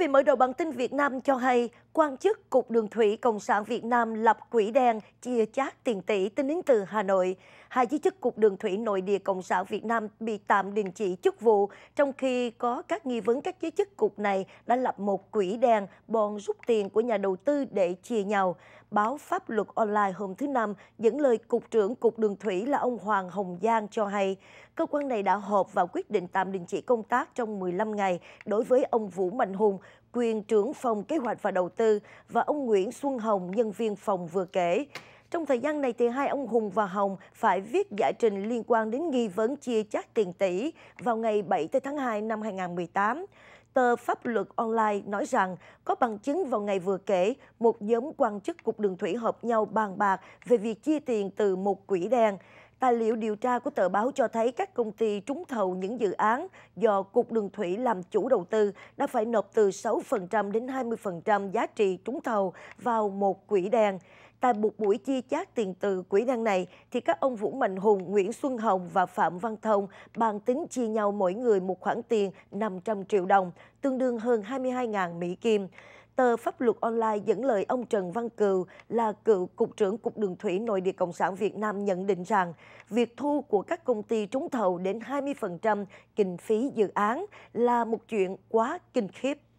vị, mở đầu bản tin Việt Nam cho hay, quan chức Cục Đường Thủy Cộng sản Việt Nam lập quỹ đen chia chác tiền tỷ tính đến từ Hà Nội. Hai chức chức Cục Đường Thủy Nội địa Cộng sản Việt Nam bị tạm đình chỉ chức vụ, trong khi có các nghi vấn các chức chức cục này đã lập một quỹ đen bòn rút tiền của nhà đầu tư để chia nhau. Báo Pháp luật Online hôm thứ Năm dẫn lời Cục trưởng Cục Đường Thủy là ông Hoàng Hồng Giang cho hay, cơ quan này đã họp và quyết định tạm đình chỉ công tác trong 15 ngày đối với ông Vũ Mạnh Hùng, quyền trưởng phòng kế hoạch và đầu tư và ông Nguyễn Xuân Hồng, nhân viên phòng vừa kể. Trong thời gian này thì hai ông Hùng và Hồng phải viết giải trình liên quan đến nghi vấn chia chác tiền tỷ vào ngày 7 tháng 2 năm 2018. Tờ Pháp luật Online nói rằng có bằng chứng vào ngày vừa kể, một nhóm quan chức Cục Đường Thủy hợp nhau bàn bạc về việc chia tiền từ một quỹ đen. Tài liệu điều tra của tờ báo cho thấy các công ty trúng thầu những dự án do Cục Đường Thủy làm chủ đầu tư đã phải nộp từ 6% đến 20% giá trị trúng thầu vào một quỹ đen. Tại một buổi chi chác tiền từ quỹ đen này, thì các ông Vũ Mạnh Hùng, Nguyễn Xuân Hồng và Phạm Văn Thông bàn tính chia nhau mỗi người một khoản tiền 500 triệu đồng, tương đương hơn 22.000 Mỹ Kim tờ Pháp luật Online dẫn lời ông Trần Văn Cừu là cựu Cục trưởng Cục Đường Thủy Nội địa Cộng sản Việt Nam nhận định rằng việc thu của các công ty trúng thầu đến 20% kinh phí dự án là một chuyện quá kinh khiếp.